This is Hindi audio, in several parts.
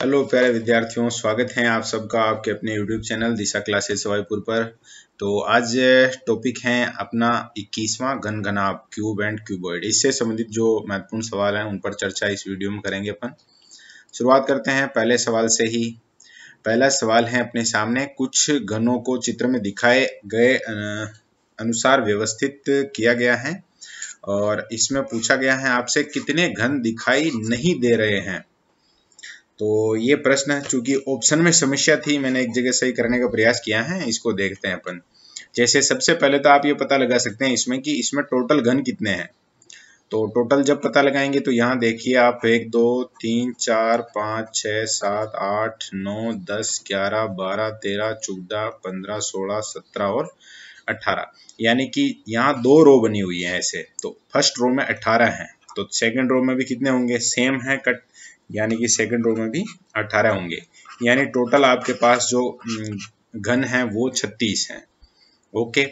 हेलो प्यारे विद्यार्थियों स्वागत है आप सबका आपके अपने YouTube channel Disha classes Sawaipur पर तो आज टॉपिक है अपना इक्कीसवां घनघनाभ क्यूब एंड क्यूबॉइड इससे संबंधित जो महत्वपूर्ण सवाल है उन पर चर्चा इस वीडियो में करेंगे अपन शुरुआत करते हैं पहले सवाल से ही पहला सवाल है अपने सामने कुछ घनों को चित्र में दिखाए गए अनुसार व्यवस्थित किया गया है और इसमें पूछा गया है आपसे कितने घन दिखाई नहीं दे रहे हैं तो ये प्रश्न है चूंकि ऑप्शन में समस्या थी मैंने एक जगह सही करने का प्रयास किया है इसको देखते हैं अपन जैसे सबसे पहले तो आप ये पता लगा सकते हैं इसमें कि इसमें टोटल घन कितने हैं तो टोटल जब पता लगाएंगे तो यहाँ देखिए आप एक दो तीन चार पाँच छ सात आठ नौ दस ग्यारह बारह तेरह चौदह पंद्रह सोलह सत्रह और 18 यानी कि यहाँ दो रो बनी हुई है ऐसे तो फर्स्ट रो में 18 हैं तो सेकंड रो में भी कितने होंगे सेम है कट यानी कि सेकंड रो में भी 18 होंगे यानी टोटल आपके पास जो हम्म, घन है वो 36 हैं ओके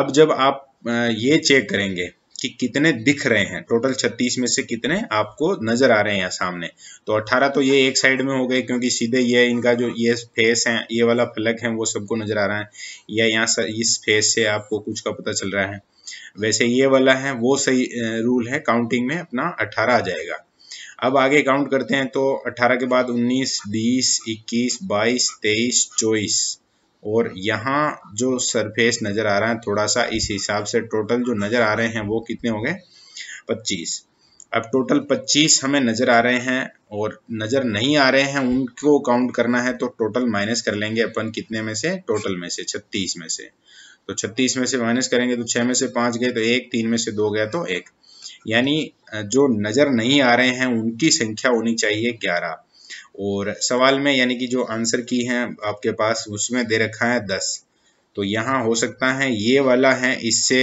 अब जब आप ये चेक करेंगे कि कितने दिख रहे हैं टोटल 36 में से कितने आपको नजर आ रहे हैं सामने तो 18 तो ये एक साइड में हो गए क्योंकि सीधे ये इनका जो ये फेस है ये वाला फलक है वो सबको नजर आ रहा है या यहाँ इस फेस से आपको कुछ का पता चल रहा है वैसे ये वाला है वो सही रूल है काउंटिंग में अपना अठारह आ जाएगा अब आगे काउंट करते हैं तो अठारह के बाद उन्नीस बीस इक्कीस बाईस तेईस चौबीस और यहाँ जो सरफेस नज़र आ रहा है थोड़ा सा इस हिसाब से टोटल जो नज़र आ रहे हैं वो कितने हो गए 25 अब टोटल 25 हमें नज़र आ रहे हैं और नज़र नहीं आ रहे हैं उनको काउंट करना है तो टोटल माइनस कर लेंगे अपन कितने में से टोटल में से 36 में से तो 36 में से माइनस करेंगे तो छः में से पाँच गए तो एक तीन में से दो गए तो एक यानी जो नज़र नहीं आ रहे हैं उनकी संख्या होनी चाहिए ग्यारह और सवाल में यानी कि जो आंसर की है आपके पास उसमें दे रखा है दस तो यहाँ हो सकता है ये वाला है इससे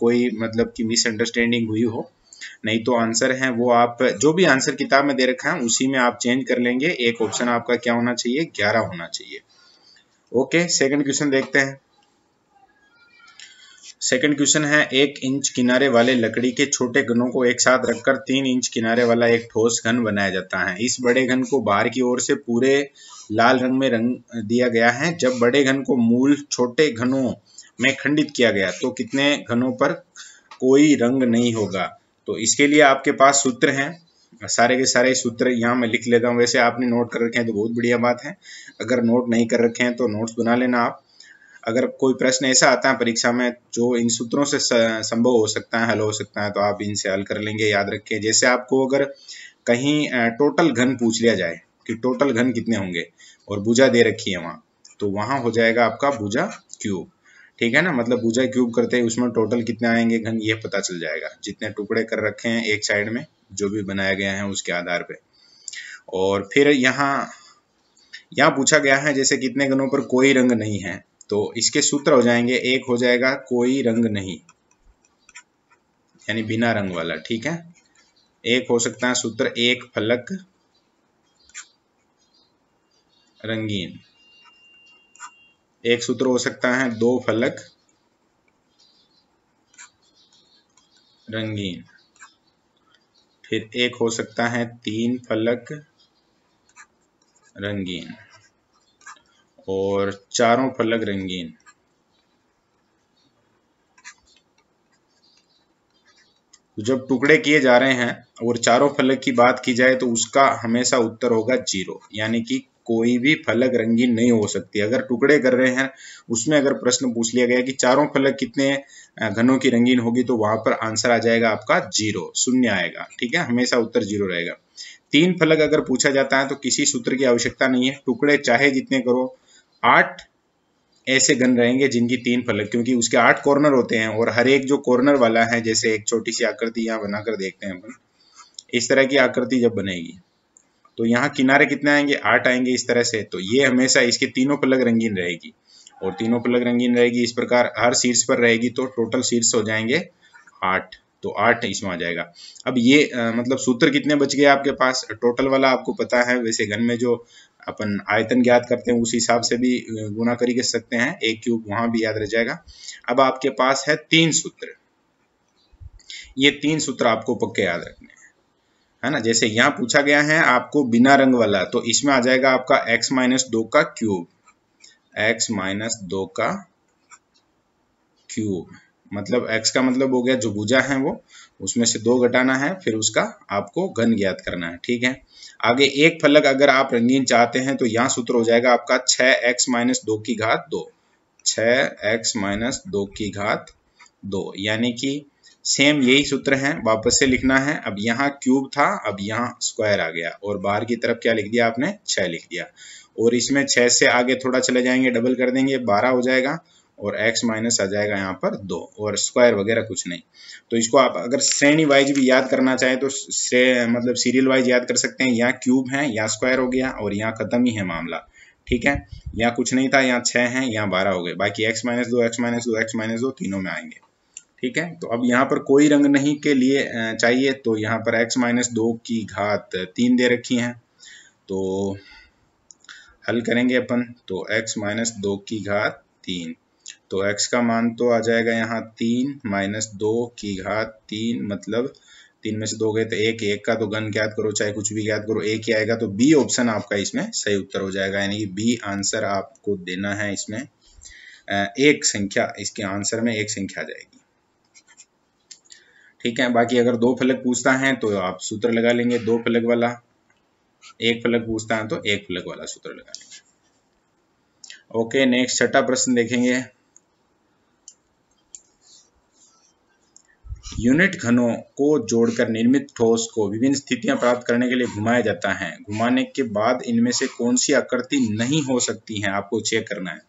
कोई मतलब कि मिसअंडरस्टैंडिंग हुई हो नहीं तो आंसर है वो आप जो भी आंसर किताब में दे रखा है उसी में आप चेंज कर लेंगे एक ऑप्शन आपका क्या होना चाहिए ग्यारह होना चाहिए ओके सेकंड क्वेश्चन देखते हैं सेकंड क्वेश्चन है एक इंच किनारे वाले लकड़ी के छोटे घनों को एक साथ रखकर तीन इंच किनारे वाला एक ठोस घन बनाया जाता है इस बड़े घन को बाहर की ओर से पूरे लाल रंग में रंग दिया गया है जब बड़े घन को मूल छोटे घनों में खंडित किया गया तो कितने घनों पर कोई रंग नहीं होगा तो इसके लिए आपके पास सूत्र हैं सारे के सारे सूत्र यहाँ मैं लिख लेता हूँ वैसे आपने नोट कर रखे हैं तो बहुत बढ़िया बात है अगर नोट नहीं कर रखे हैं तो नोट्स बना लेना आप अगर कोई प्रश्न ऐसा आता है परीक्षा में जो इन सूत्रों से संभव हो सकता है हल हो सकता है तो आप इनसे हल कर लेंगे याद रखें जैसे आपको अगर कहीं टोटल घन पूछ लिया जाए कि टोटल घन कितने होंगे और भुजा दे रखी है वहाँ तो वहाँ हो जाएगा आपका भुजा क्यूब ठीक है ना मतलब भुजा क्यूब करते हैं उसमें टोटल कितने आएंगे घन ये पता चल जाएगा जितने टुकड़े कर रखे हैं एक साइड में जो भी बनाया गया है उसके आधार पे और फिर यहाँ यहाँ पूछा गया है जैसे कितने घनों पर कोई रंग नहीं है तो इसके सूत्र हो जाएंगे एक हो जाएगा कोई रंग नहीं यानी बिना रंग वाला ठीक है एक हो सकता है सूत्र एक फलक रंगीन एक सूत्र हो सकता है दो फलक रंगीन फिर एक हो सकता है तीन फलक रंगीन और चारों फलक रंगीन तो जब टुकड़े किए जा रहे हैं और चारों फलक की बात की जाए तो उसका हमेशा उत्तर होगा जीरो यानी कि कोई भी फलक रंगीन नहीं हो सकती अगर टुकड़े कर रहे हैं उसमें अगर प्रश्न पूछ लिया गया कि चारों फलक कितने घनों की रंगीन होगी तो वहां पर आंसर आ जाएगा आपका जीरो शून्य आएगा ठीक है हमेशा उत्तर जीरो रहेगा तीन फलक अगर पूछा जाता है तो किसी सूत्र की आवश्यकता नहीं है टुकड़े चाहे जितने करो आठ ऐसे गन रहेंगे जिनकी तीन फलक क्योंकि उसके आठ कॉर्नर होते हैं और हर एक जो कॉर्नर वाला है जैसे एक छोटी सी आकृति यहाँ बनाकर देखते हैं अपन इस तरह की आकृति जब बनेगी तो यहाँ किनारे कितने आएंगे आठ आएंगे इस तरह से तो ये हमेशा इसके तीनों पलग रंगीन रहेगी और तीनों पलग रंगीन रहेगी इस प्रकार हर शीर्ष पर रहेगी तो टोटल शीर्ष हो जाएंगे आठ तो आठ इसमें आ जाएगा अब ये आ, मतलब सूत्र कितने बच गए आपके पास टोटल वाला आपको पता है वैसे घन में जो अपन आयतन ज्ञात करते हैं उस हिसाब से भी गुना कर सकते हैं एक क्यूब वहां भी याद रह जाएगा अब आपके पास है तीन सूत्र ये तीन सूत्र आपको पक्के याद रखने हैं है ना जैसे यहां पूछा गया है आपको बिना रंग वाला तो इसमें आ जाएगा आपका x माइनस दो का क्यूब x माइनस दो का क्यूब मतलब एक्स का मतलब हो गया जो भुजा है वो उसमें से दो घटाना है फिर उसका आपको घन ज्ञात करना है ठीक है आगे एक फलक अगर आप रंगीन चाहते हैं तो यहाँ सूत्र हो जाएगा आपका छः एक्स माइनस दो की घात दो छ एक्स माइनस दो की घात दो यानी कि सेम यही सूत्र है वापस से लिखना है अब यहाँ क्यूब था अब यहाँ स्क्वायर आ गया और बाहर की तरफ क्या लिख दिया आपने छ लिख दिया और इसमें छह से आगे थोड़ा चले जाएंगे डबल कर देंगे बारह हो जाएगा और x माइनस आ जाएगा यहाँ पर दो और स्क्वायर वगैरह कुछ नहीं तो इसको आप अगर श्रेणी वाइज भी याद करना चाहें तो से मतलब सीरियल वाइज याद कर सकते हैं यहाँ क्यूब है यहाँ स्क्वायर हो गया और यहाँ खत्म ही है मामला ठीक है यहाँ कुछ नहीं था यहाँ छः है यहाँ बारह हो गए बाकी एक्स माइनस दो एक्स माइनस दो एक्स माइनस दो तीनों में आएंगे ठीक है तो अब यहाँ पर कोई रंग नहीं के लिए चाहिए तो यहाँ पर एक्स माइनस दो की घात तीन दे रखी है तो हल करेंगे अपन तो एक्स माइनस दो की घात तीन तो x का मान तो आ जाएगा यहाँ तीन माइनस दो की घात तीन मतलब तीन में से दो गए तो एक एक का तो गन ज्ञात करो चाहे कुछ भी ज्ञात करो एक ही आएगा तो बी ऑप्शन आपका इसमें सही उत्तर हो जाएगा यानी कि बी आंसर आपको देना है इसमें एक संख्या इसके आंसर में एक संख्या आ जाएगी ठीक है बाकी अगर दो फलक पूछता है तो आप सूत्र लगा लेंगे दो फलक वाला एक फलक पूछता है तो एक फलक वाला सूत्र लगा लेंगे ओके नेक्स्ट छठा प्रश्न देखेंगे यूनिट घनों को जोड़कर निर्मित ठोस को विभिन्न स्थितियां प्राप्त करने के लिए घुमाया जाता है घुमाने के बाद इनमें से कौन सी आकृति नहीं हो सकती है आपको चेक करना है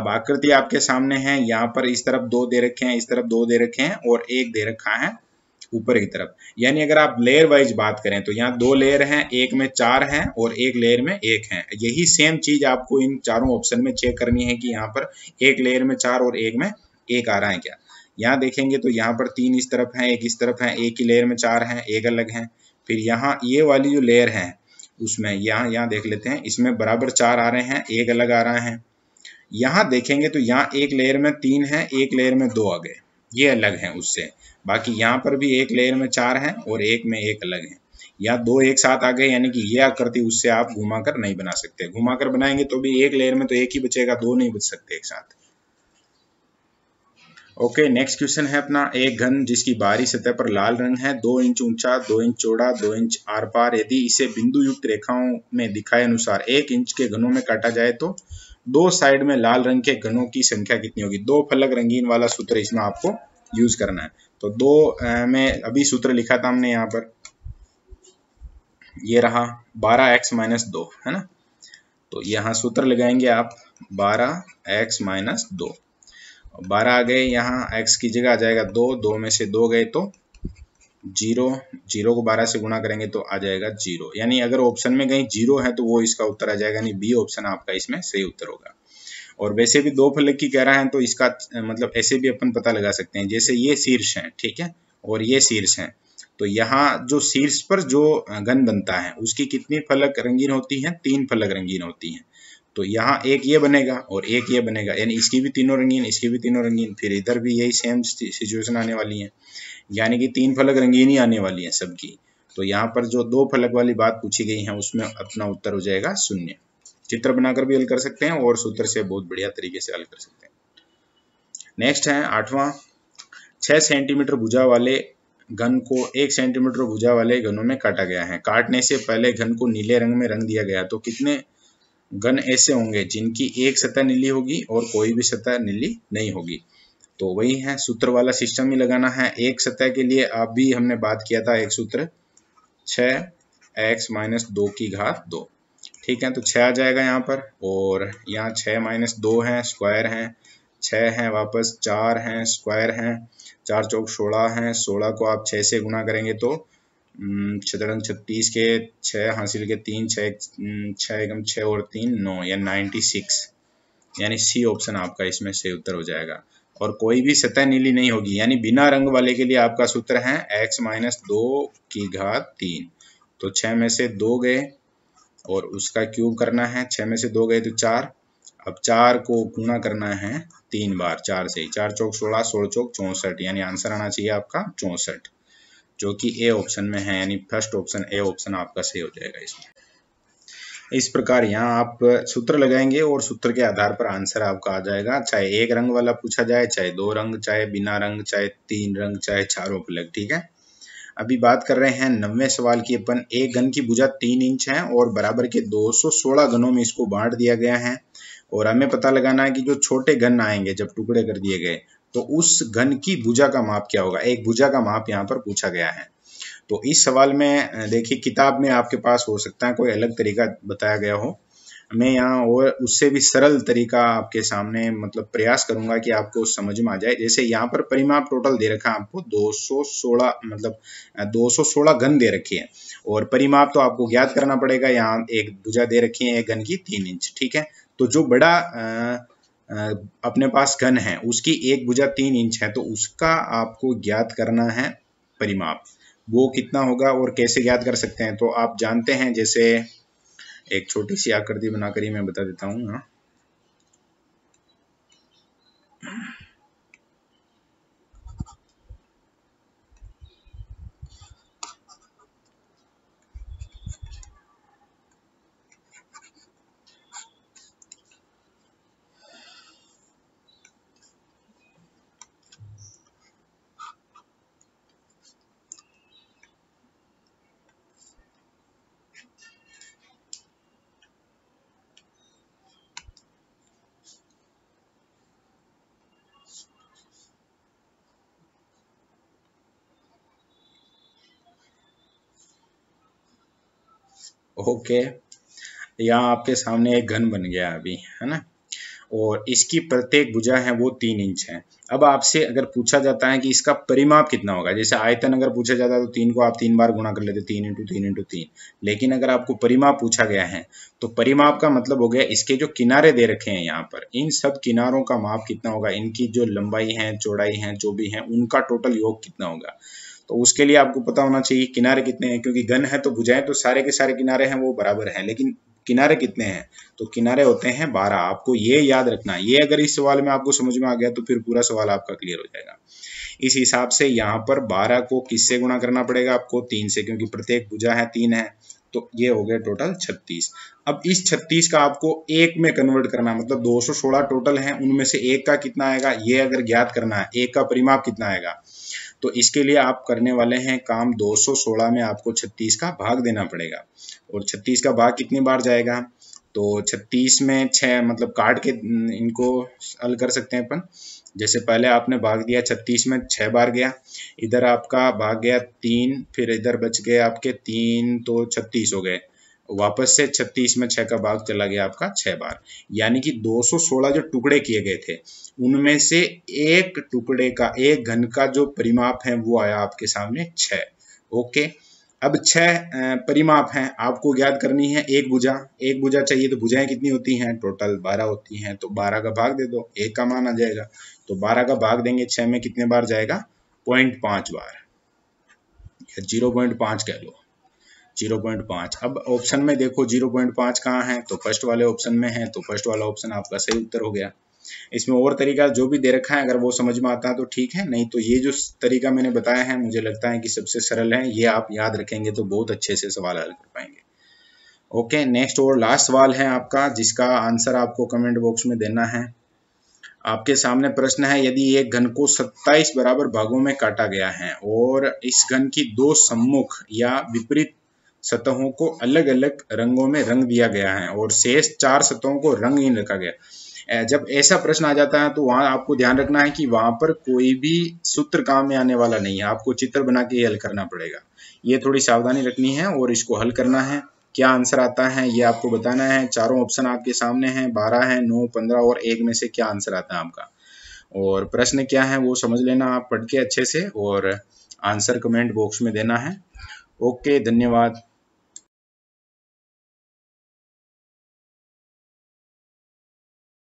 अब आकृति आपके सामने है यहाँ पर इस तरफ दो दे रखे हैं इस तरफ दो दे रखे हैं और एक दे रखा है ऊपर की तरफ यानी अगर आप लेयर वाइज बात करें तो यहाँ दो लेयर हैं एक में चार हैं और एक लेयर में एक है यही सेम चीज आपको इन चारों ऑप्शन में चेक करनी है कि यहाँ पर एक लेयर में चार और एक में एक आ रहा है क्या यहाँ देखेंगे तो यहाँ पर तीन इस तरफ हैं एक इस तरफ हैं एक ही लेयर में चार हैं एक अलग हैं फिर यहाँ ये वाली जो लेयर है उसमें यहाँ यहाँ देख लेते हैं इसमें बराबर चार आ रहे हैं एक अलग आ रहा है यहाँ देखेंगे तो यहाँ एक लेयर में तीन है एक लेयर में दो आ गए ये अलग हैं उससे बाकी यहाँ पर भी एक लेयर में चार हैं और एक में एक अलग है या दो एक साथ आ गए यानी कि ये आकृति उससे आप घुमा कर नहीं बना सकते घुमा कर बनाएंगे तो भी एक लेयर में तो एक ही बचेगा दो नहीं बच सकते एक साथ ओके नेक्स्ट क्वेश्चन है अपना एक घन जिसकी बाहरी सतह पर लाल रंग है दो इंच ऊंचा दो इंच चौड़ा दो इंच आर पार यदि इसे बिंदु युक्त रेखाओं में दिखाए अनुसार एक इंच के घनों में काटा जाए तो दो साइड में लाल रंग के घनों की संख्या कितनी होगी दो फलक रंगीन वाला सूत्र इसमें आपको यूज करना है तो दो में अभी सूत्र लिखा था हमने यहाँ पर ये रहा बारह एक्स माइनस दो है ना तो यहाँ सूत्र लगाएंगे आप बारह एक्स माइनस दो बारह आ गए यहाँ एक्स की जगह आ जाएगा दो दो में से दो गए तो जीरो जीरो को बारह से गुणा करेंगे तो आ जाएगा जीरो यानी अगर ऑप्शन में कहीं जीरो है तो वो इसका उत्तर आ जाएगा यानी बी ऑप्शन आपका इसमें सही उत्तर होगा और वैसे भी दो फलक की कह रहा है तो इसका मतलब ऐसे भी अपन पता लगा सकते हैं जैसे ये शीर्ष है ठीक है और ये शीर्ष है तो यहाँ जो शीर्ष पर जो गन बनता है उसकी कितनी फलक रंगीन होती है तीन फलक रंगीन होती है तो यहाँ एक ये बनेगा और एक ये बनेगा यानी इसकी भी तीनों रंगीन इसकी भी तीनों रंगीन फिर इधर भी यही सेम सिचुएशन आने वाली है यानी कि तीन फलक रंगीन ही आने वाली है सबकी तो यहाँ पर जो दो फलक वाली बात पूछी गई है उसमें अपना उत्तर हो जाएगा शून्य चित्र बनाकर भी हल कर सकते हैं और सूत्र से बहुत बढ़िया तरीके से हल कर सकते हैं नेक्स्ट है आठवां छह सेंटीमीटर भुजा वाले घन को एक सेंटीमीटर भुजा वाले घनों में काटा गया है काटने से पहले घन को नीले रंग में रंग दिया गया तो कितने गण ऐसे होंगे जिनकी एक सतह नीली होगी और कोई भी सतह नीली नहीं होगी तो वही है सूत्र वाला सिस्टम ही लगाना है एक सतह के लिए आप भी हमने बात किया था एक सूत्र छ एक्स माइनस दो की घात दो ठीक है तो छ आ जाएगा यहाँ पर और यहाँ छः माइनस दो है स्क्वायर हैं छः हैं वापस चार हैं स्क्वायर हैं चार चौक सोलह हैं सोलह को आप छः से गुना करेंगे तो शतरंग हम्म, छत्तीस के छः हासिल के तीन छः हम्म, छः एकम छः और तीन नौ या नाइन्टी सिक्स यानी सी ऑप्शन आपका इसमें से उत्तर हो जाएगा और कोई भी सतह नीली नहीं होगी यानी बिना रंग वाले के लिए आपका सूत्र है एक्स माइनस दो की घात तीन तो छः में से दो गए और उसका क्यूब करना है छः में से दो गए तो चार अब चार को गुणा करना है तीन बार चार से चार चौक सोलह सोलह चौक चौंसठ यानी आंसर आना चाहिए आपका चौंसठ जो कि ए ऑप्शन में है यानी फर्स्ट ऑप्शन ए ऑप्शन आपका सही हो जाएगा इसमें इस प्रकार यहाँ आप सूत्र लगाएंगे और सूत्र के आधार पर आंसर आपका आ जाएगा चाहे एक रंग वाला पूछा जाए चाहे दो रंग चाहे बिना रंग चाहे तीन रंग चाहे चारों प्लग ठीक है अभी बात कर रहे हैं नब्बे सवाल की अपन एक गन की भुजा तीन इंच है और बराबर के 216 गनों में इसको बांट दिया गया है और हमें पता लगाना है कि जो छोटे गन आएंगे जब टुकड़े कर दिए गए तो उस घन की भुजा का माप क्या होगा एक भुजा का माप यहाँ पर पूछा गया है तो इस सवाल में देखिए किताब में आपके पास हो सकता है कोई अलग तरीका बताया गया हो मैं यहाँ और उससे भी सरल तरीका आपके सामने मतलब प्रयास करूंगा कि आपको समझ में आ जाए जैसे यहाँ पर परिमाप टोटल दे रखा है आपको 216 मतलब 216 घन दे रखी है और परिमाप तो आपको ज्ञात करना पड़ेगा यहाँ एक भुजा दे रखी है एक घन की तीन इंच ठीक है तो जो बड़ा आ, अपने पास गन है उसकी एक भुजा तीन इंच है तो उसका आपको ज्ञात करना है परिमाप वो कितना होगा और कैसे ज्ञात कर सकते हैं तो आप जानते हैं जैसे एक छोटी सी आकृति बनाकर ही मैं बता देता हूँ हाँ। ओके यहाँ आपके सामने एक घन बन गया अभी है ना और इसकी प्रत्येक भुजा है वो तीन इंच है अब आपसे अगर पूछा जाता है कि इसका परिमाप कितना होगा जैसे आयतन अगर पूछा जाता है तो तीन को आप तीन बार गुणा कर लेते तीन इंटू तीन इंटू तीन लेकिन अगर आपको परिमाप पूछा गया है तो परिमाप का मतलब हो गया इसके जो किनारे दे रखे हैं यहाँ पर इन सब किनारों का माप कितना होगा इनकी जो लंबाई है चौड़ाई है जो भी है उनका टोटल योग कितना होगा तो उसके लिए आपको पता होना चाहिए किनारे कितने हैं क्योंकि गन है तो भुजाएं तो सारे के सारे किनारे हैं वो बराबर हैं लेकिन किनारे कितने हैं तो किनारे होते हैं बारह आपको ये याद रखना है ये अगर इस सवाल में आपको समझ में आ गया तो फिर पूरा सवाल आपका क्लियर हो जाएगा इस हिसाब से यहाँ पर बारह को किससे गुणा करना पड़ेगा आपको तीन से क्योंकि प्रत्येक भुजा है तीन है तो ये हो गया टोटल 36 अब इस 36 का आपको एक में कन्वर्ट करना मतलब 216 टोटल है उनमें से एक का कितना आएगा ये अगर ज्ञात करना है एक का परिमाप कितना आएगा तो इसके लिए आप करने वाले हैं काम 216 में आपको 36 का भाग देना पड़ेगा और 36 का भाग कितनी बार जाएगा तो 36 में छः मतलब काट के इनको हल कर सकते हैं अपन जैसे पहले आपने भाग दिया 36 में छः बार गया इधर आपका भाग गया तीन फिर इधर बच गए आपके तीन तो छत्तीस हो गए वापस से छत्तीस में 6 का भाग चला गया आपका 6 बार यानी कि 216 जो टुकड़े किए गए थे उनमें से एक टुकड़े का एक घन का जो परिमाप है वो आया आपके सामने 6 ओके अब 6 परिमाप है आपको ज्ञात करनी है एक भुजा एक भुजा चाहिए तो भुजाएं कितनी होती हैं टोटल बारह होती हैं तो बारह का भाग दे दो एक का मान आ जाएगा तो बारह का भाग देंगे छह में कितने बार जाएगा पॉइंट पांच बार या जीरो पॉइंट पांच कह लो 0.5 अब ऑप्शन में देखो 0.5 कहाँ है तो फर्स्ट वाले ऑप्शन में है तो फर्स्ट वाला ऑप्शन आपका सही उत्तर हो गया इसमें और तरीका जो भी दे रखा है अगर वो समझ में आता है तो ठीक है नहीं तो ये जो तरीका मैंने बताया है मुझे लगता है कि सबसे सरल है ये आप याद रखेंगे तो बहुत अच्छे से सवाल हल कर पाएंगे ओके नेक्स्ट और लास्ट सवाल है आपका जिसका आंसर आपको कमेंट बॉक्स में देना है आपके सामने प्रश्न है यदि एक घन को 27 बराबर भागों में काटा गया है और इस घन की दो सम्मुख या विपरीत सतहों को अलग अलग रंगों में रंग दिया गया है और शेष चार सतहों को रंग ही रखा गया जब ऐसा प्रश्न आ जाता है तो वहां आपको ध्यान रखना है कि वहां पर कोई भी सूत्र काम में आने वाला नहीं है आपको चित्र बना के हल करना पड़ेगा ये थोड़ी सावधानी रखनी है और इसको हल करना है क्या आंसर आता है ये आपको बताना है चारों ऑप्शन आपके सामने हैं बारह है नौ पंद्रह और एक में से क्या आंसर आता है आपका और प्रश्न क्या है वो समझ लेना आप पढ़ के अच्छे से और आंसर कमेंट बॉक्स में देना है ओके धन्यवाद